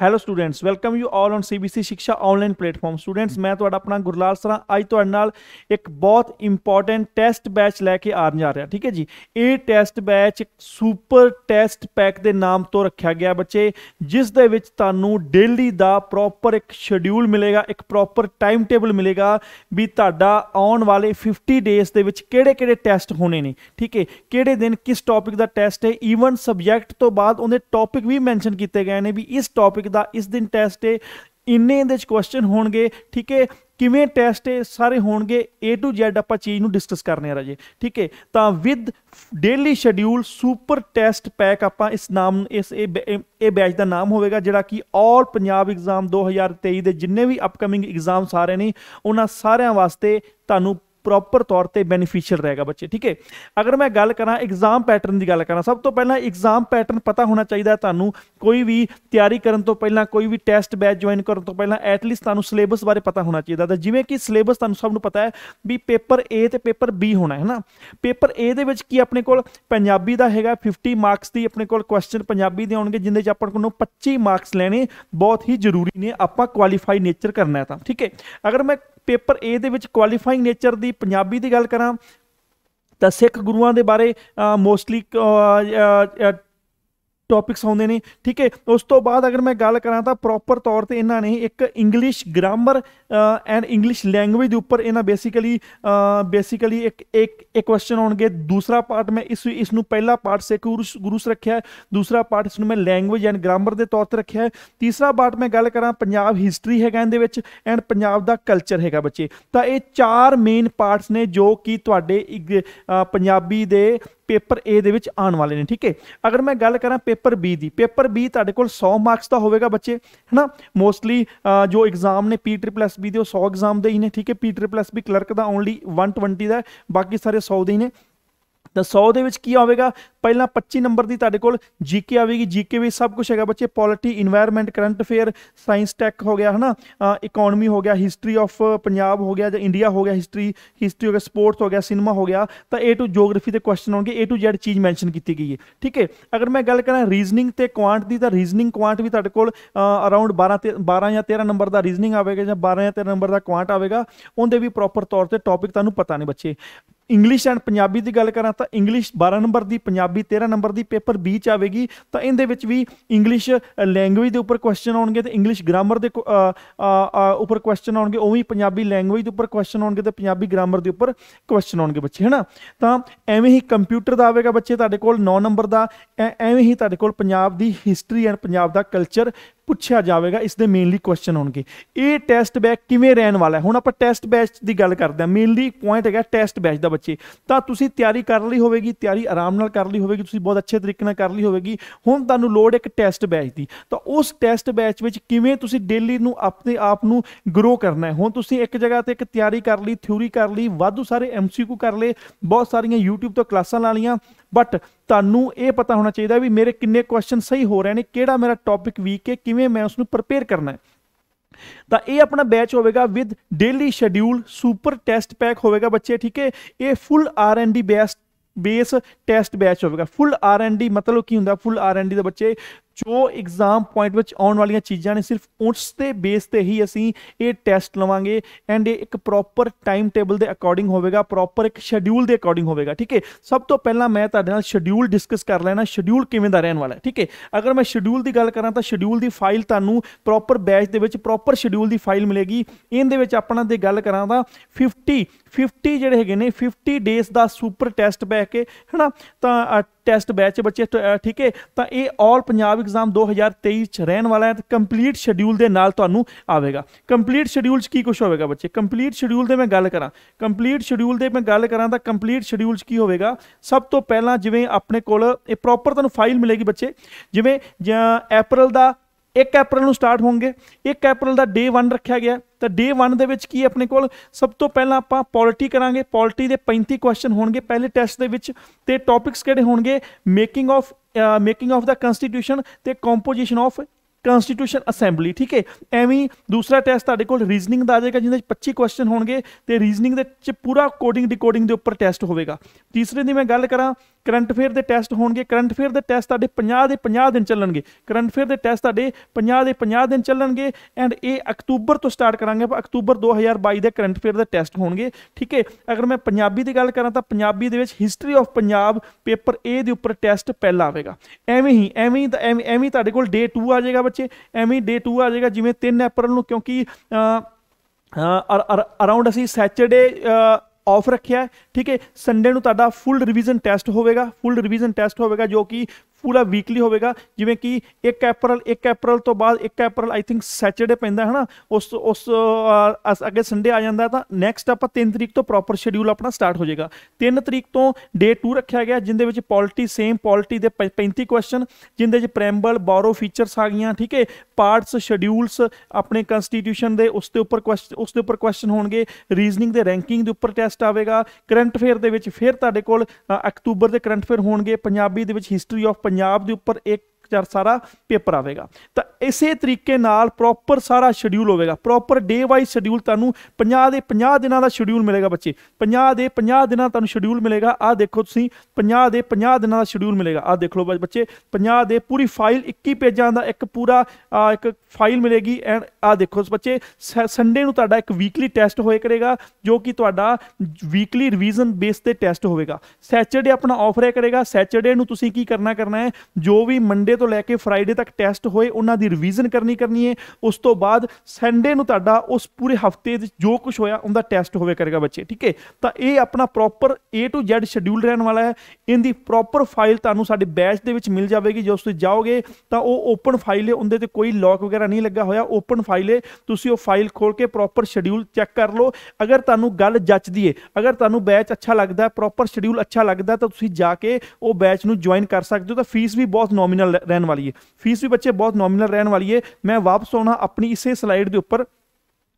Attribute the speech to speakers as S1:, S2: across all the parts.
S1: hello students welcome you all on CBC Sikhya online platform students ਮੈਂ ਤੁਹਾਡਾ ਆਪਣਾ ਗੁਰਲਾਲ ਸਰਾ ਅੱਜ ਤੁਹਾਡੇ ਨਾਲ ਇੱਕ ਬਹੁਤ ਇੰਪੋਰਟੈਂਟ ਟੈਸਟ ਬੈਚ ਲੈ ਕੇ ਆਣ ਜਾ ਰਿਹਾ ਠੀਕ ਹੈ ਜੀ ਇਹ test batch super test pack ਦੇ ਨਾਮ ਤੋਂ ਰੱਖਿਆ ਗਿਆ ਬੱਚੇ ਜਿਸ ਦੇ ਵਿੱਚ ਤੁਹਾਨੂੰ ਡੇਲੀ ਦਾ ਪ੍ਰੋਪਰ ਇੱਕ ਸ਼ਡਿਊਲ ਮਿਲੇਗਾ ਇੱਕ ਪ੍ਰੋਪਰ ਟਾਈਮ ਟੇਬਲ ਮਿਲੇਗਾ ਵੀ ਤੁਹਾਡਾ ਆਉਣ ਵਾਲੇ 50 ਡੇਸ ਦੇ ਵਿੱਚ ਕਿਹੜੇ-ਕਿਹੜੇ ਟੈਸਟ ਹੋਣੇ ਨੇ ਠੀਕ ਹੈ ਕਿਹੜੇ ਦਿਨ ਕਿਸ ਟੌਪਿਕ ਦਾ ਟੈਸਟ ਹੈ ਈਵਨ ਸਬਜੈਕਟ ਤੋਂ ਬਾਅਦ ਉਹਦੇ ਟੌਪਿਕ ਵੀ ਮੈਂਸ਼ਨ ਕੀਤੇ ਗਏ ਨੇ ਵੀ ਇਸ ਟੌਪਿਕ ਟੌਪਿਕ ਦਾ ਇਸ ਦਿਨ ਟੈਸਟ ਹੈ ਇੰਨੇ ਇਹਦੇ ਚ ਕੁਐਸਚਨ ਹੋਣਗੇ ਠੀਕ ਹੈ ਕਿਵੇਂ ਟੈਸਟ ਹੈ ਸਾਰੇ ਹੋਣਗੇ A to Z ਆਪਾਂ ਚੀਜ਼ ਨੂੰ ਡਿਸਕਸ ਕਰਨੇ ਆ ਰਾਜੇ ਠੀਕ ਹੈ ਤਾਂ with daily schedule super test pack ਆਪਾਂ ਇਸ ਨਾਮ ਇਸ ਇਹ ਬੈਚ ਦਾ ਨਾਮ ਹੋਵੇਗਾ ਜਿਹੜਾ ਕਿ ਆਲ ਪੰਜਾਬ ਐਗਜ਼ਾਮ 2023 ਦੇ ਜਿੰਨੇ ਵੀ ਅਪਕਮਿੰਗ ਐਗਜ਼ਾਮਸ ਆ ਰਹੇ ਨੇ ਉਹਨਾਂ ਸਾਰਿਆਂ ਵਾਸਤੇ ਤੁਹਾਨੂੰ ਪ੍ਰੋਪਰ ਤੌਰ ਤੇ ਬੈਨੀਫੀਸ਼ੀਅਲ ਰਹੇਗਾ ਬੱਚੇ ਠੀਕ ਹੈ ਅਗਰ ਮੈਂ ਗੱਲ ਕਰਾਂ ਐਗਜ਼ਾਮ ਪੈਟਰਨ ਦੀ ਗੱਲ ਕਰਾਂ ਸਭ ਤੋਂ ਪਹਿਲਾਂ ਐਗਜ਼ਾਮ ਪੈਟਰਨ ਪਤਾ ਹੋਣਾ ਚਾਹੀਦਾ ਤੁਹਾਨੂੰ ਕੋਈ ਵੀ ਤਿਆਰੀ ਕਰਨ ਤੋਂ ਪਹਿਲਾਂ ਕੋਈ ਵੀ ਟੈਸਟ ਬੈਚ ਜੁਆਇਨ ਕਰਨ ਤੋਂ ਪਹਿਲਾਂ ਐਟ ਲੀਸਟ ਤੁਹਾਨੂੰ ਸਿਲੇਬਸ ਬਾਰੇ ਪਤਾ ਹੋਣਾ ਚਾਹੀਦਾ ਤਾਂ ਜਿਵੇਂ ਕਿ ਸਿਲੇਬਸ ਤੁਹਾਨੂੰ ਸਭ ਨੂੰ ਪਤਾ ਹੈ ਵੀ ਪੇਪਰ A ਤੇ ਪੇਪਰ B ਹੋਣਾ ਹੈ ਨਾ ਪੇਪਰ A ਦੇ ਵਿੱਚ ਕੀ ਆਪਣੇ ਕੋਲ ਪੰਜਾਬੀ ਦਾ ਹੈਗਾ 50 ਮਾਰਕਸ ਦੀ ਆਪਣੇ ਕੋਲ ਕੁਐਸਚਨ ਪੰਜਾਬੀ ਦੇ ਆਉਣਗੇ ਜਿੰਦੇ ਚ ਆਪਾਂ ਨੂੰ 25 ਮਾਰਕਸ ਲੈਣੇ ਬਹੁਤ ਹੀ ਜ਼ਰੂਰੀ ਨੇ ਆਪਾਂ ਕੁਆਲੀਫਾਈ ਨੇਚਰ ਕਰਨਾ ਹੈ ਤਾਂ ਠੀਕ ਹੈ ਅਗਰ ਮੈਂ ਪੇਪਰ A ਦੇ ਵਿੱਚ ਕੁਆਲੀਫਾਈਂਗ ਨੇਚਰ ਦੀ ਪੰਜਾਬੀ ਦੀ ਗੱਲ ਕਰਾਂ ਤਾਂ ਸਿੱਖ ਗੁਰੂਆਂ ਦੇ ਬਾਰੇ ਮੋਸਟਲੀ ਟੌਪਿਕਸ ਹੁੰਦੇ ਨੇ ਠੀਕ ਹੈ ਉਸ ਤੋਂ ਬਾਅਦ ਅਗਰ ਮੈਂ ਗੱਲ ਕਰਾਂ ਤਾਂ ਪ੍ਰੋਪਰ ਤੌਰ ਤੇ ਇਹਨਾਂ ਨੇ ਇੱਕ English grammar and English language ਦੇ ਉੱਪਰ ਇਹਨਾਂ ਬੇਸਿਕਲੀ ਬੇਸਿਕਲੀ ਇੱਕ ਇੱਕ ਇੱਕ ਕੁਐਸਚਨ ਆਉਣਗੇ ਦੂਸਰਾ ਪਾਰਟ ਮੈਂ ਇਸ ਇਸ ਨੂੰ ਪਹਿਲਾ ਪਾਰਟ ਸੇ ਗੁਰੂਸ ਰੱਖਿਆ ਹੈ ਦੂਸਰਾ ਪਾਰਟ ਇਸ ਨੂੰ ਮੈਂ ਲੈਂਗੁਏਜ ਐਂਡ ਗ੍ਰਾਮਰ ਦੇ ਤੌਰ ਤੇ ਰੱਖਿਆ ਹੈ ਤੀਸਰਾ ਪਾਰਟ ਮੈਂ ਗੱਲ ਕਰਾਂ ਪੰਜਾਬ ਹਿਸਟਰੀ ਹੈਗਾ ਇਹਦੇ ਵਿੱਚ ਐਂਡ ਪੰਜਾਬ ਦਾ ਕਲਚਰ ਹੈਗਾ ਬੱਚੇ ਤਾਂ ਇਹ ਚਾਰ ਮੇਨ ਪਾਰਟਸ ਨੇ ਜੋ ਕਿ ਤੁਹਾਡੇ ਪੰਜਾਬੀ ਦੇ ਪੇਪਰ A ਦੇ ਵਿੱਚ ਆਉਣ ਵਾਲੇ ਨੇ ਠੀਕ ਹੈ ਅਗਰ ਮੈਂ ਗੱਲ ਕਰਾਂ ਪੇਪਰ B ਦੀ ਪੇਪਰ B ਤੁਹਾਡੇ ਕੋਲ 100 ਮਾਰਕਸ ਦਾ ਹੋਵੇਗਾ ਬੱਚੇ ਹੈਨਾ ਮੋਸਟਲੀ ਜੋ ਐਗਜ਼ਾਮ ਨੇ ਪੀ ਟ੍ਰਿਪਲ ਐਸ ਬੀ ਦੇ ਉਹ 100 ਐਗਜ਼ਾਮ ਦੇ ਹੀ ਨੇ ਠੀਕ ਹੈ P triple S B clerk ਦਾ ਓਨਲੀ 120 ਦਾ ਬਾਕੀ ਸਾਰੇ 100 ਦੇ ਹੀ ਨੇ ਤਾਂ 100 ਦੇ ਵਿੱਚ ਕੀ ਆਵੇਗਾ ਪਹਿਲਾਂ 25 ਨੰਬਰ ਦੀ ਤੁਹਾਡੇ ਕੋਲ ਜੀਕੇ ਆਵੇਗੀ ਜੀਕੇ ਵਿੱਚ ਸਭ ਕੁਝ ਹੈਗਾ ਬੱਚੇ polity environment current affair science tech ਹੋ ਗਿਆ ਹਨਾ ਇਕਨੋਮੀ ਹੋ ਗਿਆ ਹਿਸਟਰੀ ਆਫ ਪੰਜਾਬ ਹੋ ਗਿਆ ਜਾਂ ਇੰਡੀਆ ਹੋ ਗਿਆ ਹਿਸਟਰੀ ਹਿਸਟਰੀ ਹੋ ਗਿਆ ਸਪੋਰਟਸ ਹੋ ਗਿਆ ਸਿਨੇਮਾ ਹੋ ਗਿਆ ਤਾਂ A ਟੂ ਜੀਓਗ੍ਰਾਫੀ ਦੇ ਕੁਐਸਚਨ ਹੋਣਗੇ A ਟੂ Z ਚੀਜ਼ ਮੈਂਸ਼ਨ ਕੀਤੀ ਗਈ ਹੈ ਠੀਕ ਹੈ ਅਗਰ ਮੈਂ ਗੱਲ ਕਰਾਂ ਰੀਜ਼ਨਿੰਗ ਤੇ ਕੁਆਂਟ ਦੀ ਤਾਂ ਰੀਜ਼ਨਿੰਗ ਕੁਆਂਟ ਵੀ ਤੁਹਾਡੇ ਕੋਲ ਅਰਾਊਂਡ 12 ਤੇ 12 ਜਾਂ 13 ਨੰਬਰ ਦਾ ਰੀਜ਼ਨਿੰਗ ਆਵੇਗਾ ਜਾਂ 12 ਜਾਂ 13 ਨੰਬਰ ਦਾ ਕੁਆਂਟ ਆਵੇਗਾ ਉਹਦੇ ਵੀ ਪ੍ਰੋਪਰ ਤੌਰ ਤੇ ਟੌਪਿਕ ਤੁਹਾਨੂੰ ਪਤਾ ਨਹੀਂ ਬੱਚੇ ਇੰਗਲਿਸ਼ ਐਂਡ ਪੰਜਾਬੀ ਦੀ ਗੱਲ ਕਰਾਂ ਤਾਂ ਇੰਗਲਿਸ਼ 12 ਨੰਬਰ ਦੀ ਪੰਜਾਬੀ 13 ਨੰਬਰ ਦੀ ਪੇਪਰ ਬੀ ਚ ਆਵੇਗੀ ਤਾਂ ਇਹਦੇ ਵਿੱਚ ਵੀ ਇੰਗਲਿਸ਼ ਲੈਂਗੁਏਜ ਦੇ ਉੱਪਰ ਕੁਐਸਚਨ ਆਉਣਗੇ ਤੇ ਇੰਗਲਿਸ਼ ਗ੍ਰਾਮਰ ਦੇ ਉੱਪਰ ਕੁਐਸਚਨ ਆਉਣਗੇ ਉਵੇਂ ਹੀ ਪੰਜਾਬੀ ਲੈਂਗੁਏਜ ਦੇ ਉੱਪਰ ਕੁਐਸਚਨ ਆਉਣਗੇ ਤੇ ਪੰਜਾਬੀ ਗ੍ਰਾਮਰ ਦੇ ਉੱਪਰ ਕੁਐਸਚਨ ਆਉਣਗੇ ਬੱਚੇ ਹਨਾ ਤਾਂ ਐਵੇਂ ਹੀ ਕੰਪਿਊਟਰ ਦਾ ਆਵੇਗਾ ਬੱਚੇ ਤੁਹਾਡੇ ਕੋਲ 9 ਨੰਬਰ ਦਾ ਐਵੇਂ ਹੀ ਤੁਹਾਡੇ ਕੋਲ ਪੰਜਾਬ ਦੀ ਹਿਸਟਰੀ ਐਂਡ ਪੰਜਾਬ ਦਾ ਕਲਚਰ ਪੁੱਛਿਆ ਜਾਵੇਗਾ ਇਸ ਦੇ ਮੇਨਲੀ ਕੁਐਸਚਨ ਹੋਣਗੇ ਇਹ ਟੈਸਟ ਬੈਚ ਕਿਵੇਂ ਰਹਿਣ ਵਾਲਾ ਹੈ ਹੁਣ ਆਪਾਂ ਟੈਸਟ ਬੈਚ ਦੀ ਗੱਲ ਕਰਦੇ ਹਾਂ ਮੇਨਲੀ ਪੁਆਇੰਟ ਹੈਗਾ ਟੈਸਟ ਬੈਚ ਦਾ ਬੱਚੇ ਤਾਂ ਤੁਸੀਂ ਤਿਆਰੀ ਕਰ ਲਈ ਹੋਵੇਗੀ ਤਿਆਰੀ ਆਰਾਮ ਨਾਲ ਕਰ ਲਈ ਹੋਵੇਗੀ ਤੁਸੀਂ ਬਹੁਤ ਅੱਛੇ ਤਰੀਕੇ ਨਾਲ ਕਰ ਲਈ ਹੋਵੇਗੀ ਹੁਣ ਤੁਹਾਨੂੰ ਲੋੜ ਇੱਕ ਟੈਸਟ ਬੈਚ ਦੀ ਤਾਂ ਉਸ ਟੈਸਟ ਬੈਚ ਵਿੱਚ ਕਿਵੇਂ ਤੁਸੀਂ ਡੇਲੀ ਨੂੰ ਆਪਣੇ ਆਪ ਨੂੰ ਗਰੋ ਕਰਨਾ ਹੈ ਹੁਣ ਤੁਸੀਂ ਇੱਕ ਜਗ੍ਹਾ ਤੇ ਇੱਕ ਤਿਆਰੀ ਕਰ ਲਈ ਥਿਊਰੀ ਕਰ ਲਈ ਵਾਧੂ ਸਾਰੇ ਐਮਸੀਕਿਊ ਕਰ ਲਏ ਬਹੁਤ ਸਾਰੀਆਂ YouTube ਤੋਂ ਕਲਾਸਾਂ ਲਾ ਲਈਆਂ ਬਟ ਤੁਹਾਨੂੰ ਇਹ ਪਤਾ ਹੋਣਾ ਚਾਹੀਦਾ ਵੀ ਮੇਰੇ ਕਿੰਨੇ ਕੁਐਸਚਨ ਸਹੀ ਹੋ ਰਹੇ ਨੇ ਕਿਹੜਾ ਮੇਰਾ ਟੌਪਿਕ ਵੀਕ ਹੈ ਕਿਵੇਂ ਮੈਂ ਉਸ ਨੂੰ ਪ੍ਰਪੇਅਰ ਕਰਨਾ ਹੈ ਤਾਂ ਇਹ ਆਪਣਾ ਬੈਚ ਹੋਵੇਗਾ with daily schedule super test pack ਹੋਵੇਗਾ ਬੱਚੇ ਠੀਕ ਹੈ ਇਹ full R N D base base test batch ਹੋਵੇਗਾ ਫੁੱਲ ਆਰ ਐਨ ਡੀ ਮਤਲਬ ਕੀ ਹੁੰਦਾ ਫੁੱਲ ਆਰ ਐਨ ਡੀ ਦੇ ਬੱਚੇ ਜੋ ਐਗਜ਼ਾਮ ਪੁਆਇੰਟ ਵਿੱਚ ਆਉਣ ਵਾਲੀਆਂ ਚੀਜ਼ਾਂ ਨੇ ਸਿਰਫ ਉਸ ਦੇ ਬੇਸ ਤੇ ਹੀ ਅਸੀਂ ਇਹ ਟੈਸਟ ਲਵਾਂਗੇ ਐਂਡ ਇਹ ਇੱਕ ਪ੍ਰੋਪਰ ਟਾਈਮ ਟੇਬਲ ਦੇ ਅਕੋਰਡਿੰਗ ਹੋਵੇਗਾ ਪ੍ਰੋਪਰ ਇੱਕ ਸ਼ੈਡਿਊਲ ਦੇ ਅਕੋਰਡਿੰਗ ਹੋਵੇਗਾ ਠੀਕ ਹੈ ਸਭ ਤੋਂ ਪਹਿਲਾਂ ਮੈਂ ਤੁਹਾਡੇ ਨਾਲ ਸ਼ੈਡਿਊਲ ਡਿਸਕਸ ਕਰ ਲੈਣਾ ਸ਼ੈਡਿਊਲ ਕਿਵੇਂ ਦਾ ਰਹਿਣ ਵਾਲਾ ਹੈ ਠੀਕ ਹੈ ਅਗਰ ਮੈਂ ਸ਼ੈਡਿਊਲ ਦੀ ਗੱਲ ਕਰਾਂ ਤਾਂ ਸ਼ੈਡਿਊਲ ਦੀ ਫਾਈਲ ਤੁਹਾਨੂੰ ਪ੍ਰੋਪਰ ਬੈਚ ਦੇ ਵਿੱਚ ਪ੍ਰੋਪਰ ਸ਼ੈਡਿਊਲ ਦੀ ਫਾਈਲ ਮਿਲੇਗੀ ਇਹਦੇ ਵਿੱਚ ਆਪਣਾ ਦੇ ਗੱਲ ਕਰਾਂ ਤਾਂ 50 50 ਜਿਹੜੇ ਹੈਗੇ ਨੇ 50 ਡੇਸ ਦਾ ਸੁਪਰ ਟੈਸਟ ਬੈ ਕੇ ਹਨਾ ਤਾਂ ਟੈਸਟ ਬੈਚ ਬੱਚੇ ਠੀਕ ਹੈ ਤਾਂ ਇਹ ਆਲ ਪੰਜਾਬ ਐਗਜ਼ਾਮ 2023 ਚ ਰਹਿਣ ਵਾਲਾ ਹੈ ਤੇ ਕੰਪਲੀਟ ਸ਼ਡਿਊਲ ਦੇ ਨਾਲ ਤੁਹਾਨੂੰ ਆਵੇਗਾ ਕੰਪਲੀਟ ਸ਼ਡਿਊਲ ਚ ਕੀ ਕੁਝ ਹੋਵੇਗਾ ਬੱਚੇ ਕੰਪਲੀਟ ਸ਼ਡਿਊਲ ਦੇ ਮੈਂ ਗੱਲ ਕਰਾਂ ਕੰਪਲੀਟ ਸ਼ਡਿਊਲ ਦੇ ਮੈਂ ਗੱਲ ਕਰਾਂ ਤਾਂ ਕੰਪਲੀਟ ਸ਼ਡਿਊਲ ਚ ਕੀ ਹੋਵੇਗਾ ਸਭ ਤੋਂ ਪਹਿਲਾਂ ਜਿਵੇਂ ਆਪਣੇ ਕੋਲ ਇਹ ਪ੍ਰੋਪਰ ਤੁਹਾਨੂੰ ਫਾਈਲ ਮਿਲੇਗੀ ਬੱਚੇ ਜਿਵੇਂ ਜਾਂ ਅਪ੍ਰੈਲ ਦਾ 1 ਅਪ੍ਰੈਲ ਨੂੰ ਸਟਾਰਟ ਹੋਣਗੇ 1 ਅਪ੍ਰੈਲ ਦਾ ਡੇ 1 ਰੱਖਿਆ ਗਿਆ ਤਾਂ ਡੇ 1 ਦੇ ਵਿੱਚ ਕੀ ਆਪਣੇ ਕੋਲ ਸਭ ਤੋਂ ਪਹਿਲਾਂ ਆਪਾਂ ਪੋਲਿਟੀ ਕਰਾਂਗੇ ਪੋਲਿਟੀ ਦੇ 35 ਕੁਐਸਚਨ ਹੋਣਗੇ ਪਹਿਲੇ ਟੈਸਟ ਦੇ ਵਿੱਚ ਤੇ ਟੌਪਿਕਸ ਕਿਹੜੇ ਹੋਣਗੇ ਮੇਕਿੰਗ ਆਫ ਮੇਕਿੰਗ ਆਫ ਦਾ ਕਨਸਟੀਟਿਊਸ਼ਨ ਤੇ ਕੰਪੋਜੀਸ਼ਨ ਆਫ ਕਨਸਟੀਟਿਊਸ਼ਨ ਅਸੈਂਬਲੀ ਠੀਕ ਹੈ ਐਵੇਂ ਦੂਸਰਾ ਟੈਸਟ ਤੁਹਾਡੇ ਕੋਲ ਰੀਜ਼ਨਿੰਗ ਦਾ ਆ ਜਾਏਗਾ ਜਿਹਦੇ ਵਿੱਚ 25 ਕੁਐਸਚਨ ਹੋਣਗੇ ਤੇ ਰੀਜ਼ਨਿੰਗ ਦੇ ਚ ਪੂਰਾ ਕੋਡਿੰਗ ਡਿਕੋਡਿੰਗ ਦੇ ਉੱਪਰ ਟੈਸਟ ਹੋਵੇਗਾ ਤੀਸਰੇ ਦੀ ਮੈਂ ਗੱਲ ਕਰਾਂ ਕਰੰਟ ਅਫੇਅਰ ਦੇ ਟੈਸਟ ਹੋਣਗੇ ਕਰੰਟ ਅਫੇਅਰ ਦੇ ਟੈਸਟ ਤੁਹਾਡੇ 50 ਦੇ 50 ਦਿਨ ਚੱਲਣਗੇ ਕਰੰਟ ਅਫੇਅਰ ਦੇ ਟੈਸਟ ਤੁਹਾਡੇ 50 ਦੇ 50 ਦਿਨ ਚੱਲਣਗੇ ਐਂਡ ਇਹ ਅਕਤੂਬਰ ਤੋਂ ਸਟਾਰਟ ਕਰਾਂਗੇ ਆਪਾਂ ਅਕਤੂਬਰ 2022 ਦੇ ਕਰੰਟ ਅਫੇਅਰ ਦੇ ਟੈਸਟ ਹੋਣਗੇ ਠੀਕ ਹੈ ਅਗਰ ਮੈਂ ਪੰਜਾਬੀ ਦੀ ਗੱਲ ਕਰਾਂ ਤਾਂ ਪੰਜਾਬੀ ਦੇ ਵਿੱਚ history of Punjab paper A ਦੇ ਉੱਪਰ ਟੈਸਟ ਪਹਿਲਾ ਆਵੇਗਾ ਐਵੇਂ ਹੀ ਐਵੇਂ ਹੀ ਐਵੇਂ ਤੁਹਾਡੇ ਕੋਲ ਡੇ 2 ਆ ਜਾਏਗਾ ਬੱਚੇ ਐਵੇਂ ਡੇ 2 ਆ ਜਾਏਗਾ ਜਿਵੇਂ 3 ਅਪ੍ਰੈਲ ਨੂੰ ਕਿਉਂਕਿ ਅ ਅਰਾਊਂਡ ਅਸੀਂ ਸੈਚਰਡੇ ਆਫ ਰੱਖਿਆ ਠੀਕ ਹੈ ਸੰਡੇ ਨੂੰ ਤੁਹਾਡਾ ਫੁੱਲ ਰਿਵੀਜ਼ਨ ਟੈਸਟ ਹੋਵੇਗਾ ਫੁੱਲ ਰਿਵੀਜ਼ਨ ਟੈਸਟ ਹੋਵੇਗਾ ਜੋ ਕਿ ਪੂਰਾ ਵੀਕਲੀ ਹੋਵੇਗਾ ਜਿਵੇਂ ਕਿ 1 ਅਪ੍ਰੈਲ 1 ਅਪ੍ਰੈਲ ਤੋਂ ਬਾਅਦ 1 ਅਪ੍ਰੈਲ ਆਈ ਥਿੰਕ ਸੈਚਰਡੇ ਪੈਂਦਾ ਹੈ ਨਾ ਉਸ ਉਸ ਅੱਗੇ ਸੰਡੇ ਆ ਜਾਂਦਾ ਤਾਂ ਨੈਕਸਟ ਆਪਾਂ 3 ਤਰੀਕ ਤੋਂ ਪ੍ਰੋਪਰ ਸ਼ਡਿਊਲ ਆਪਣਾ ਸਟਾਰਟ ਹੋ ਜਾਏਗਾ 3 ਤਰੀਕ ਤੋਂ ਡੇ 2 ਰੱਖਿਆ ਗਿਆ ਜਿੰਦੇ ਵਿੱਚ ਪੋਲਿਟੀ ਸੇਮ ਪੋਲਿਟੀ ਦੇ 35 ਕੁਐਸਚਨ ਜਿੰਦੇ ਵਿੱਚ ਪ੍ਰੈਮਬਲ ਬੋਰੋ ਫੀਚਰਸ ਆ ਗਈਆਂ ਠੀਕ ਹੈ ਪਾਰਟਸ ਸ਼ਡਿਊਲਸ ਆਪਣੇ ਕਨਸਟੀਟਿਊਸ਼ਨ ਦੇ ਉਸ ਦੇ ਉੱਪਰ ਕੁਐਸਚਨ ਉਸ ਦੇ ਉੱਪਰ ਕੁਐਸਚਨ ਹੋਣਗੇ ਰੀਜ਼ਨਿੰਗ ਦੇ ਰੈਂਕਿੰਗ ਦੇ ਉੱਪਰ ਟੈਸਟ ਆਵੇਗਾ ਕਰੰਟ ਅਫੇਅਰ ਦੇ ਵਿੱਚ ਫਿਰ ਤੁਹਾਡੇ ਕੋਲ ਅਕਤੂਬਰ ਦੇ ਕਰੰਟ ਅਫੇਅਰ ਹੋਣਗੇ ਪੰਜਾਬੀ ਦੇ ਵਿੱਚ ਹਿਸਟਰੀ ਆਫ ਪੰਜਾਬ ਦੇ ਉੱਪਰ ਇੱਕ ਸਟਰਕਚਰ ਸਾਰਾ ਪੇਪਰ ਆਵੇਗਾ ਤਾਂ ਇਸੇ ਤਰੀਕੇ ਨਾਲ ਪ੍ਰੋਪਰ ਸਾਰਾ ਸ਼ਡਿਊਲ ਹੋਵੇਗਾ ਪ੍ਰੋਪਰ ਡੇ ਵਾਈਜ਼ ਸ਼ਡਿਊਲ ਤੁਹਾਨੂੰ 50 ਦੇ 50 ਦਿਨਾਂ ਦਾ ਸ਼ਡਿਊਲ ਮਿਲੇਗਾ ਬੱਚੇ 50 ਦੇ 50 ਦਿਨਾਂ ਤੁਹਾਨੂੰ ਸ਼ਡਿਊਲ ਮਿਲੇਗਾ ਆ ਦੇਖੋ ਤੁਸੀਂ 50 ਦੇ 50 ਦਿਨਾਂ ਦਾ ਸ਼ਡਿਊਲ ਮਿਲੇਗਾ ਆ ਦੇਖ ਲਓ ਬੱਚੇ 50 ਦੇ ਪੂਰੀ ਫਾਈਲ 21 ਪੇਜਾਂ ਦਾ ਇੱਕ ਪੂਰਾ ਇੱਕ ਫਾਈਲ ਮਿਲੇਗੀ ਐਂਡ ਆ ਦੇਖੋ ਬੱਚੇ ਸੰਡੇ ਨੂੰ ਤੁਹਾਡਾ ਇੱਕ ਵੀਕਲੀ ਟੈਸਟ ਹੋਏ ਕਰੇਗਾ ਜੋ ਕਿ ਤੁਹਾਡਾ ਵੀਕਲੀ ਰਿਵੀਜ਼ਨ ਬੇਸ ਤੇ ਟੈਸਟ ਹੋਵੇਗਾ ਸੈਚਰਡੇ ਆਪਣਾ ਆਫਰ ਹੈ ਕਰੇਗਾ ਸੈਚਰਡੇ ਨੂੰ ਤੁਸੀਂ ਕੀ ਕਰਨਾ ਕਰਨਾ ਹੈ ਜੋ ਵੀ ਮੰਡੇ ਤੋਂ ਲੈ ਕੇ ਫਰਾਈਡੇ ਤੱਕ ਟੈਸਟ ਹੋਏ ਉਹਨਾਂ ਦੀ ਰਿਵੀਜ਼ਨ ਕਰਨੀ ਕਰਨੀ ਹੈ ਉਸ ਤੋਂ ਬਾਅਦ ਸੰਡੇ ਨੂੰ ਤੁਹਾਡਾ ਉਸ ਪੂਰੇ ਹਫਤੇ ਵਿੱਚ ਜੋ ਕੁਝ ਹੋਇਆ ਉਹਦਾ ਟੈਸਟ ਹੋਵੇ ਕਰੇਗਾ ਬੱਚੇ ਠੀਕ ਹੈ ਤਾਂ ਇਹ ਆਪਣਾ proper A to Z schedule ਰਹਿਣ ਵਾਲਾ ਹੈ ਇਹਦੀ ਪ੍ਰੋਪਰ ਫਾਈਲ ਤੁਹਾਨੂੰ ਸਾਡੇ ਬੈਚ ਦੇ ਵਿੱਚ ਮਿਲ ਜਾਵੇਗੀ ਉਸ ਤੁਸੀਂ ਜਾਓਗੇ ਤਾਂ ਉਹ ਓਪਨ ਫਾਈਲ ਹੈ ਉਹਦੇ ਤੇ ਕੋਈ ਲੌਕ ਵਗੈਰਾ ਨਹੀਂ ਲੱਗਾ ਹੋਇਆ ਓਪਨ ਫਾਈਲ ਹੈ ਤੁਸੀਂ ਉਹ ਫਾਈਲ ਖੋਲ ਕੇ ਪ੍ਰੋਪਰ ਸ਼ਡਿਊਲ ਚੈੱਕ ਕਰ ਲਓ ਅਗਰ ਤੁਹਾਨੂੰ ਗੱਲ ਜੱਚਦੀ ਹੈ ਅਗਰ ਤੁਹਾਨੂੰ ਬੈਚ ਅੱਛਾ ਲੱਗਦਾ ਪ੍ਰੋਪਰ ਸ਼ਡਿਊਲ ਅੱਛਾ ਲੱਗਦਾ ਤਾਂ ਤੁਸੀਂ ਜਾ ਕੇ ਉਹ ਬੈਚ ਨੂੰ ਜੁਆਇਨ ਕਰ ਸਕਦੇ ਹੋ ਤਾਂ ਫੀਸ ਵੀ ਬਹੁਤ ਨੋਮੀਨਲ ਰਹਿਣ ਵਾਲੀ ਹੈ ਫੀਸ ਵੀ ਬੱਚੇ ਬਹੁਤ ਨੋਮੀਨਲ ਰਹਿਣ ਵਾਲੀ ਹੈ ਮੈਂ ਵਾਪਸ ਆਉਣਾ ਆਪਣੀ ਇਸੇ ਸਲਾਈਡ ਦੇ ਉੱਪਰ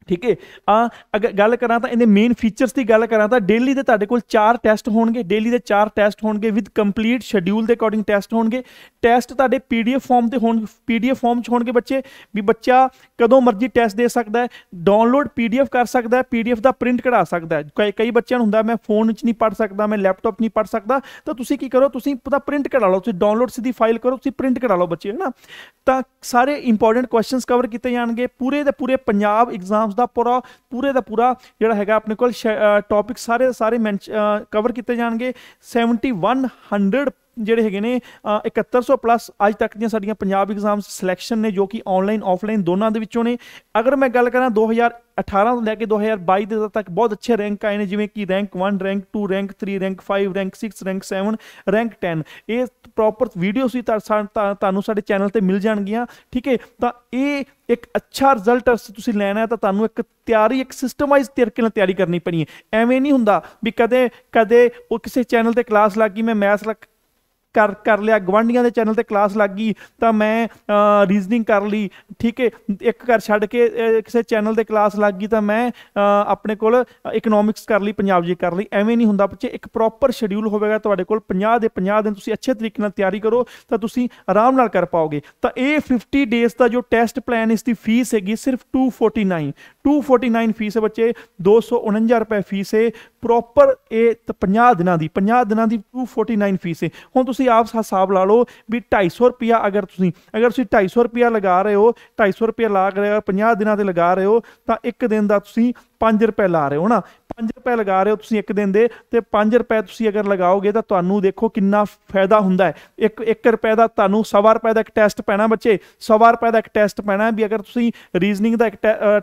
S1: ਠੀਕ ਹੈ ਆ ਅਗਰ ਗੱਲ ਕਰਾਂ ਤਾਂ ਇਹਦੇ ਮੇਨ ਫੀਚਰਸ ਦੀ ਗੱਲ ਕਰਾਂ ਤਾਂ ਡੇਲੀ ਦੇ ਤੁਹਾਡੇ ਕੋਲ 4 ਟੈਸਟ ਹੋਣਗੇ ਡੇਲੀ ਦੇ 4 ਟੈਸਟ ਹੋਣਗੇ ਵਿਦ ਕੰਪਲੀਟ ਸ਼ਡਿਊਲ ਦੇ ਅਕੋਰਡਿੰਗ ਟੈਸਟ ਹੋਣਗੇ ਟੈਸਟ ਤੁਹਾਡੇ ਪੀਡੀਐਫ ਫਾਰਮ ਤੇ ਹੋਣ ਪੀਡੀਐਫ ਫਾਰਮ 'ਚ ਹੋਣਗੇ ਬੱਚੇ ਵੀ ਬੱਚਾ ਕਦੋਂ ਮਰਜ਼ੀ ਟੈਸਟ ਦੇ ਸਕਦਾ ਹੈ ਡਾਊਨਲੋਡ ਪੀਡੀਐਫ ਕਰ ਸਕਦਾ ਹੈ ਪੀਡੀਐਫ ਦਾ ਪ੍ਰਿੰਟ ਕਢਾ ਸਕਦਾ ਹੈ ਕਈ ਬੱਚਿਆਂ ਨੂੰ ਹੁੰਦਾ ਮੈਂ ਫੋਨ 'ਚ ਨਹੀਂ ਪੜ ਸਕਦਾ ਮੈਂ ਲੈਪਟਾਪ ਨਹੀਂ ਪੜ ਸਕਦਾ ਤਾਂ ਤੁਸੀਂ ਕੀ ਕਰੋ ਤੁਸੀਂ ਪਤਾ ਪ੍ਰਿੰਟ ਕਢਾ ਲਓ ਤੁਸੀਂ ਡਾਊਨਲੋਡ ਸਿੱਧੀ ਫਾਈਲ ਕਰੋ ਤੁਸੀਂ ਪ੍ਰਿੰਟ ਕਢਾ ਲਓ ਬੱਚੇ ਹੈ ਨਾ ਤਾਂ ਸਾਰੇ ਇੰਪੋਰਟੈਂਟ ਕੁਐਸਚਨਸ ਕਵਰ ਕੀਤੇ ਜਾਣਗੇ ਪੂਰੇ ਦੇ ਪੂਰੇ ਪੰਜਾਬ ਐਗਜ਼ਾਮ ਐਗਜ਼ਾਮਸ ਦਾ ਪੂਰਾ ਪੂਰੇ ਦਾ ਪੂਰਾ ਜਿਹੜਾ ਹੈਗਾ ਆਪਣੇ ਕੋਲ ਟੌਪਿਕ ਸਾਰੇ ਸਾਰੇ ਕਵਰ ਕੀਤੇ ਜਾਣਗੇ 7100 ਜਿਹੜੇ ਹੈਗੇ ਨੇ 7100 ਪਲੱਸ ਅੱਜ ਤੱਕ ਦੀਆਂ ਸਾਡੀਆਂ ਪੰਜਾਬ ਐਗਜ਼ਾਮ ਸਿਲੈਕਸ਼ਨ ਨੇ ਜੋ ਕਿ ਆਨਲਾਈਨ ਆਫਲਾਈਨ ਦੋਨਾਂ ਦੇ ਵਿੱਚੋਂ ਨੇ ਅਗਰ ਮੈਂ ਗੱਲ ਕਰਾਂ 2018 ਤੋਂ ਲੈ ਕੇ 2022 ਦੇ ਤੱਕ ਬਹੁਤ ਅੱਛੇ ਰੈਂਕ ਆਏ ਨੇ ਜਿਵੇਂ ਕਿ rank 1 rank 2 rank 3 rank 5 rank 6 rank 7 rank 10 ਇਹ ਪ੍ਰੋਪਰ ਵੀਡੀਓਸ ਵੀ ਤੁਹਾਨੂੰ ਸਾਡੇ ਚੈਨਲ ਤੇ ਮਿਲ ਜਾਣਗੀਆਂ ਠੀਕ ਹੈ ਤਾਂ ਇਹ ਇੱਕ ਅੱਛਾ ਰਿਜ਼ਲਟ ਤੁਸੀਂ ਲੈਣਾ ਹੈ ਤਾਂ ਤੁਹਾਨੂੰ ਇੱਕ ਤਿਆਰੀ ਇੱਕ ਸਿਸਟਮਾਈਜ਼ ਤਰੀਕੇ ਨਾਲ ਤਿਆਰੀ ਕਰਨੀ ਪਣੀ ਹੈ ਐਵੇਂ ਨਹੀਂ ਹੁੰਦਾ ਵੀ ਕਦੇ ਕਦੇ ਉਹ ਕਿਸੇ ਚੈਨਲ ਤੇ ਕਲਾਸ ਲੱਗੀ ਮੈਂ ਮੈਥ ਕਰ ਕਰ ਲਿਆ ਗਵਾਂਡੀਆਂ ਦੇ ਚੈਨਲ ਤੇ ਕਲਾਸ ਲੱਗ ਗਈ ਤਾਂ ਮੈਂ ਰੀਜ਼ਨਿੰਗ ਕਰ ਲਈ ਠੀਕ ਹੈ ਇੱਕ ਕਰ ਛੱਡ ਕੇ ਕਿਸੇ ਚੈਨਲ ਤੇ ਕਲਾਸ ਲੱਗ ਗਈ ਤਾਂ ਮੈਂ ਆਪਣੇ ਕੋਲ ਇਕਨੋਮਿਕਸ ਕਰ ਲਈ ਪੰਜਾਬ ਜੀ ਕਰ ਲਈ ਐਵੇਂ ਨਹੀਂ ਹੁੰਦਾ ਬੱਚੇ ਇੱਕ ਪ੍ਰੋਪਰ ਸ਼ਡਿਊਲ ਹੋਵੇਗਾ ਤੁਹਾਡੇ ਕੋਲ 50 ਦੇ 50 ਦਿਨ ਤੁਸੀਂ ਅੱਛੇ ਤਰੀਕੇ ਨਾਲ ਤਿਆਰੀ ਕਰੋ ਤਾਂ ਤੁਸੀਂ ਆਰਾਮ ਨਾਲ ਕਰ ਪਾਓਗੇ ਤਾਂ ਇਹ 50 ਡੇਸ ਦਾ ਜੋ ਟੈਸਟ ਪਲਾਨ ਇਸ ਦੀ ਫੀਸ ਹੈਗੀ ਸਿਰਫ 249 249 ਫੀਸ ਹੈ ਬੱਚੇ 249 ਰੁਪਏ ਫੀਸ ਹੈ ਪ੍ਰੋਪਰ ਇਹ 50 ਦਿਨਾਂ ਦੀ 50 ਦਿਨਾਂ ਦੀ 249 ਫੀਸ ਹੈ ਹੁਣ ਤੁਸੀਂ ਆਪ ਹਿਸਾਬ ਲਾ ਲਓ ਵੀ 250 ਰੁਪਿਆ ਅਗਰ ਤੁਸੀਂ ਅਗਰ ਤੁਸੀਂ 250 ਰੁਪਿਆ ਲਗਾ ਰਹੇ ਹੋ 250 ਰੁਪਿਆ ਲਾ ਰਹੇ ਹੋ 50 ਦਿਨਾਂ ਤੇ ਲਗਾ ਰਹੇ ਹੋ ਤਾਂ ਇੱਕ ਦਿਨ ਦਾ ਤੁਸੀਂ 5 ਰੁਪਏ ਲਾ ਰਹੇ ਹੋ ਨਾ 5 ਰੁਪਏ ਲਗਾ ਰਹੇ ਹੋ ਤੁਸੀਂ ਇੱਕ ਦਿਨ ਦੇ ਤੇ 5 ਰੁਪਏ ਤੁਸੀਂ ਅਗਰ ਲਗਾਓਗੇ ਤਾਂ ਤੁਹਾਨੂੰ ਦੇਖੋ ਕਿੰਨਾ ਫਾਇਦਾ ਹੁੰਦਾ ਹੈ 1 1 ਰੁਪਏ ਦਾ ਤੁਹਾਨੂੰ 1.5 ਰੁਪਏ ਦਾ ਇੱਕ ਟੈਸਟ ਪੈਣਾ ਬੱਚੇ 1.5 ਰੁਪਏ ਦਾ ਇੱਕ ਟੈਸਟ ਪੈਣਾ ਵੀ ਅਗਰ ਤੁਸੀਂ ਰੀਜ਼ਨਿੰਗ ਦਾ ਇੱਕ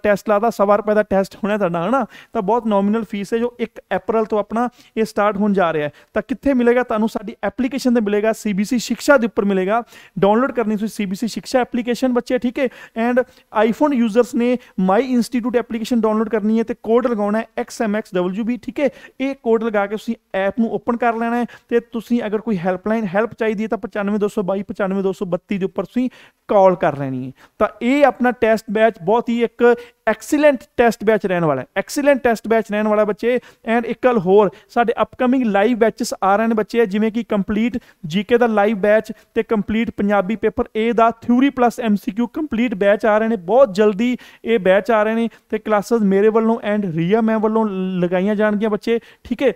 S1: ਟੈਸਟ ਲਾਦਾ 1.5 ਰੁਪਏ ਦਾ ਟੈਸਟ ਹੋਣਾ ਤੁਹਾਡਾ ਹਨਾ ਤਾਂ ਬਹੁਤ ਨੋਮੀਨਲ ਫੀਸ ਹੈ ਜੋ 1 ਅਪ੍ਰੈਲ ਤੋਂ ਆਪਣਾ ਇਹ ਸਟਾਰਟ ਹੋਣ ਜਾ ਰਿਹਾ ਹੈ ਤਾਂ ਕਿੱਥੇ ਮਿਲੇਗਾ ਤੁਹਾਨੂੰ ਸਾਡੀ ਐਪਲੀਕੇਸ਼ਨ ਤੇ ਮਿਲੇਗਾ CBC ਸਿੱਖਿਆ ਦੇ ਉੱਪਰ ਮਿਲੇਗਾ ਡਾਊਨਲੋਡ ਕਰਨੀ ਤੁਸੀਂ CBC ਸਿੱਖਿਆ ਐਪਲੀਕੇਸ਼ਨ ਬੱਚੇ ਠੀਕ ਹੈ ਐਂਡ ਆਈਫੋਨ ਯੂਜ਼ਰਸ ਨੇ ਮਾਈ ਇੰਸਟੀਟਿਊਟ ਐਪਲੀਕੇਸ਼ਨ ਡਾਊਨਲੋਡ ਕਰਨੀ ਹੈ ਤੇ ਕੋਡ ਲਗਾਉਣਾ ਹੈ XMXWB ਠੀਕ ਹੈ ਇਹ ਕੋਡ ਲਗਾ ਕੇ ਤੁਸੀਂ ਐਪ ਨੂੰ ਓਪਨ ਕਰ ਲੈਣਾ ਹੈ ਤੇ ਤੁਸੀਂ ਅਗਰ ਕੋਈ ਹੈਲਪਲਾਈਨ ਹੈਲਪ ਚਾਹੀਦੀ ਹੈ ਤਾਂ 95222 95232 ਦੇ ਉੱਪਰ ਤੁਸੀਂ ਕਾਲ ਕਰ ਲੈਣੀ ਹੈ ਤਾਂ ਇਹ ਆਪਣਾ ਟੈਸਟ ਬੈਚ ਬਹੁਤ ਹੀ ਇੱਕ ਐਕਸੀਲੈਂਟ ਟੈਸਟ ਬੈਚ ਰਹਿਣ ਵਾਲਾ ਹੈ ਐਕਸੀਲੈਂਟ ਟੈਸਟ ਬੈਚ ਰਹਿਣ ਵਾਲਾ ਬੱਚੇ ਐਂਡ ਇੱਕ ਗੱਲ ਹੋਰ ਸਾਡੇ ਅਪਕਮਿੰਗ ਲਾਈਵ ਬੈਚਸ ਆ ਰਹੇ ਨੇ ਬੱਚੇ ਜਿਵੇਂ ਕਿ ਕੰਪਲੀਟ ਜੀਕੇ ਦਾ ਲਾਈਵ ਬੈਚ ਤੇ ਕੰਪਲੀਟ ਪੰਜਾਬੀ ਪੇਪਰ A ਦਾ theory plus MCQ complete batch ਆ ਰਹੇ ਨੇ ਬਹੁਤ ਜਲਦੀ ਇਹ ਬੈਚ ਆ ਰਹੇ ਨੇ ਤੇ ਕਲਾਸਸ ਮੇਰੇ ਵੱਲੋਂ ਐਂਡ ਰੀਆ ਮੈਂ ਵੱਲੋਂ ਲਗਾਈਆਂ ਜਾਣਗੀਆਂ ਬੱਚੇ ਠੀਕ ਹੈ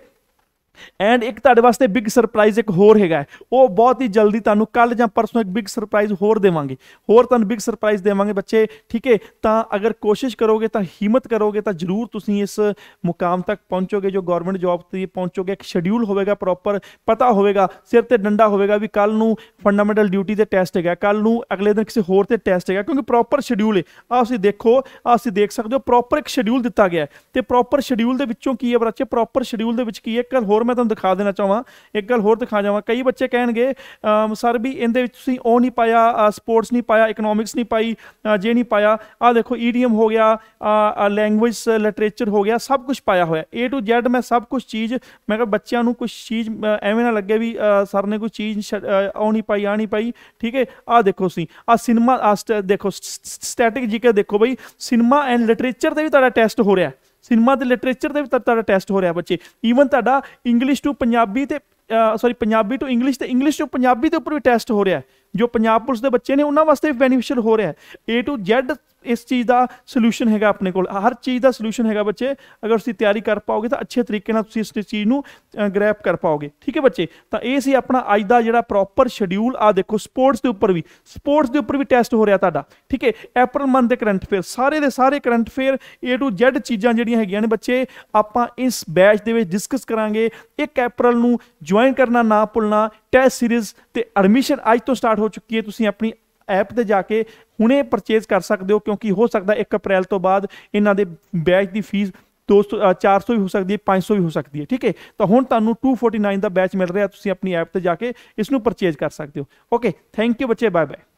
S1: ਐਂਡ ਇੱਕ ਤੁਹਾਡੇ ਵਾਸਤੇ ਬਿਗ ਸਰਪ੍ਰਾਈਜ਼ ਇੱਕ ਹੋਰ ਹੈਗਾ ਉਹ ਬਹੁਤ ਹੀ ਜਲਦੀ ਤੁਹਾਨੂੰ ਕੱਲ ਜਾਂ ਪਰਸੋਂ ਇੱਕ ਬਿਗ ਸਰਪ੍ਰਾਈਜ਼ ਹੋਰ ਦੇਵਾਂਗੇ ਹੋਰ ਤੁਹਾਨੂੰ ਬਿਗ ਸਰਪ੍ਰਾਈਜ਼ ਦੇਵਾਂਗੇ ਬੱਚੇ ਠੀਕ ਹੈ ਤਾਂ ਅਗਰ ਕੋਸ਼ਿਸ਼ ਕਰੋਗੇ ਤਾਂ ਹਿੰਮਤ ਕਰੋਗੇ ਤਾਂ ਜ਼ਰੂਰ ਤੁਸੀਂ ਇਸ ਮੁਕਾਮ ਤੱਕ ਪਹੁੰਚੋਗੇ ਜੋ ਗਵਰਨਮੈਂਟ ਜੌਬ ਤੇ ਪਹੁੰਚੋਗੇ ਇੱਕ ਸ਼ਡਿਊਲ ਹੋਵੇਗਾ ਪ੍ਰੋਪਰ ਪਤਾ ਹੋਵੇਗਾ ਸਿਰ ਤੇ ਡੰਡਾ ਹੋਵੇਗਾ ਵੀ ਕੱਲ ਨੂੰ ਫੰਡਾਮੈਂਟਲ ਡਿਊਟੀ ਦੇ ਟੈਸਟ ਹੈਗਾ ਕੱਲ ਨੂੰ ਅਗਲੇ ਦਿਨ ਕਿਸੇ ਹੋਰ ਤੇ ਟੈਸਟ ਹੈਗਾ ਕਿਉਂਕਿ ਪ੍ਰੋਪਰ ਸ਼ਡਿਊਲ ਹੈ ਆ ਤੁਸੀਂ ਦੇਖੋ ਆ ਤੁਸੀਂ ਦੇਖ ਸਕਦੇ ਹੋ ਪ੍ਰੋਪਰ ਇੱਕ ਸ਼ਡਿਊਲ ਦਿੱਤਾ ਗਿਆ ਤੇ ਪ੍ਰੋਪਰ ਸ਼ਡਿਊਲ ਦੇ ਵਿੱਚੋਂ ਕੀ ਹੈ ਬੱਚੇ ਪ੍ਰੋਪਰ ਸ਼ਡਿਊਲ ਦੇ ਵਿੱਚ ਕੀ ਹੈ ਕੱਲ ਹੋਰ ਮੈਂ ਤੁਹਾਨੂੰ ਦਿਖਾ ਦੇਣਾ ਚਾਹਾਂ ਇੱਕ ਗੱਲ ਹੋਰ ਦਿਖਾ ਜਾਵਾਂ ਕਈ ਬੱਚੇ ਕਹਿਣਗੇ ਸਰ ਵੀ ਇਹਦੇ ਵਿੱਚ ਤੁਸੀਂ ਉਹ ਨਹੀਂ ਪਾਇਆ ਸਪੋਰਟਸ ਨਹੀਂ ਪਾਇਆ ਇਕਨੋਮਿਕਸ ਨਹੀਂ ਪਾਈ ਜੇ ਨਹੀਂ ਪਾਇਆ ਆ ਦੇਖੋ ਈਡੀਐਮ ਹੋ ਗਿਆ ਲੈਂਗੁਏਜ ਲਿਟਰੇਚਰ ਹੋ ਗਿਆ ਸਭ ਕੁਝ ਪਾਇਆ ਹੋਇਆ ਏ ਟੂ ਜ਼ੈਡ ਮੈਂ ਸਭ ਕੁਝ ਚੀਜ਼ ਮੈਂ ਕਿਹਾ ਬੱਚਿਆਂ ਨੂੰ ਕੁਝ ਚੀਜ਼ ਐਵੇਂ ਨਾ ਲੱਗੇ ਵੀ ਸਰ ਨੇ ਕੋਈ ਚੀਜ਼ ਆਉ ਨਹੀਂ ਪਾਈ ਆ ਨਹੀਂ ਪਾਈ ਠੀਕ ਹੈ ਆ ਦੇਖੋ ਤੁਸੀਂ ਆ ਸਿਨੇਮਾ ਆ ਦੇਖੋ ਸਟੈਟਿਕ ਜੀਕੇ ਦੇਖੋ ਬਈ ਸਿਨੇਮਾ ਐਂਡ ਲਿਟਰੇਚਰ ਤੇ ਵੀ ਤੁਹਾਡਾ ਟੈਸਟ ਹੋ ਰਿਹਾ ਹੈ ਸਿਨੇਮਾ ਤੇ ਲਿਟਰੇਚਰ ਦੇ ਵੀ ਤੁਹਾਡਾ ਟੈਸਟ ਹੋ ਰਿਹਾ ਬੱਚੇ ਈਵਨ ਤੁਹਾਡਾ ਇੰਗਲਿਸ਼ ਟੂ ਪੰਜਾਬੀ ਤੇ ਸੌਰੀ ਪੰਜਾਬੀ ਟੂ ਇੰਗਲਿਸ਼ ਤੇ ਇੰਗਲਿਸ਼ ਟੂ ਪੰਜਾਬੀ ਦੇ ਉੱਪਰ ਵੀ ਟੈਸਟ ਹੋ ਰਿਹਾ ਜੋ ਪੰਜਾਬ ਪੁਲਿਸ ਦੇ ਬੱਚੇ ਨੇ ਉਹਨਾਂ ਵਾਸਤੇ ਬੈਨੀਫੀਸ਼ੀਅਲ ਹੋ ਰਿਹਾ ਹੈ A to Z ਇਸ ਚੀਜ਼ ਦਾ ਸੋਲੂਸ਼ਨ ਹੈਗਾ ਆਪਣੇ ਕੋਲ ਹਰ ਚੀਜ਼ ਦਾ ਸੋਲੂਸ਼ਨ ਹੈਗਾ ਬੱਚੇ ਅਗਰ ਤੁਸੀਂ ਤਿਆਰੀ ਕਰ ਪਾਓਗੇ ਤਾਂ ਅੱਛੇ ਤਰੀਕੇ ਨਾਲ ਤੁਸੀਂ ਇਸ ਚੀਜ਼ ਨੂੰ ਗ੍ਰੈਪ ਕਰ ਪਾਓਗੇ ਠੀਕ ਹੈ ਬੱਚੇ ਤਾਂ ਇਹ ਸੀ ਆਪਣਾ ਅੱਜ ਦਾ ਜਿਹੜਾ ਪ੍ਰੋਪਰ ਸ਼ਡਿਊਲ ਆ ਦੇਖੋ ਸਪੋਰਟਸ ਦੇ ਉੱਪਰ ਵੀ ਸਪੋਰਟਸ ਦੇ ਉੱਪਰ ਵੀ ਟੈਸਟ ਹੋ ਰਿਹਾ ਤੁਹਾਡਾ ਠੀਕ ਹੈ ਅਪ੍ਰੈਲ ਮੰਥ ਦੇ ਕਰੰਟ ਫੇਅਰ ਸਾਰੇ ਦੇ ਸਾਰੇ current affair A to Z ਚੀਜ਼ਾਂ ਜਿਹੜੀਆਂ ਹੈਗੀਆਂ ਨੇ ਬੱਚੇ ਆਪਾਂ ਇਸ ਬੈਚ ਦੇ ਵਿੱਚ ਡਿਸਕਸ ਕਰਾਂਗੇ 1 ਅਪ੍ਰੈਲ ਨੂੰ ਜੁਆਇਨ ਕਰਨਾ ਨਾ ਭੁੱਲਣਾ ਟੈਸਟ ਸੀਰੀਜ਼ ਤੇ ਐਡਮਿਸ਼ਨ ਅੱਜ ਤੋਂ ਸਟਾਰਟ ਹੋ ਚੁੱਕੀ ਹੈ ਤੁਸੀਂ ਆਪਣੀ ਐਪ ਤੇ ਜਾ ਕੇ ਹੁਣੇ ਪਰਚੇਜ਼ ਕਰ ਸਕਦੇ ਹੋ ਕਿਉਂਕਿ ਹੋ ਸਕਦਾ 1 ਅਪ੍ਰੈਲ ਤੋਂ ਬਾਅਦ ਇਹਨਾਂ ਦੇ ਬੈਚ ਦੀ ਫੀਸ ਦੋਸਤੋ 400 ਵੀ ਹੋ ਸਕਦੀ ਹੈ 500 ਵੀ ਹੋ ਸਕਦੀ ਹੈ ਠੀਕ ਹੈ ਤਾਂ ਹੁਣ ਤੁਹਾਨੂੰ 249 ਦਾ ਬੈਚ ਮਿਲ ਰਿਹਾ ਤੁਸੀਂ ਆਪਣੀ ਐਪ ਤੇ ਜਾ ਕੇ ਇਸ ਨੂੰ ਪਰਚੇਜ਼ ਕਰ ਸਕਦੇ ਹੋ ਓਕੇ ਥੈਂਕ ਯੂ ਬੱਚੇ ਬਾਏ ਬਾਏ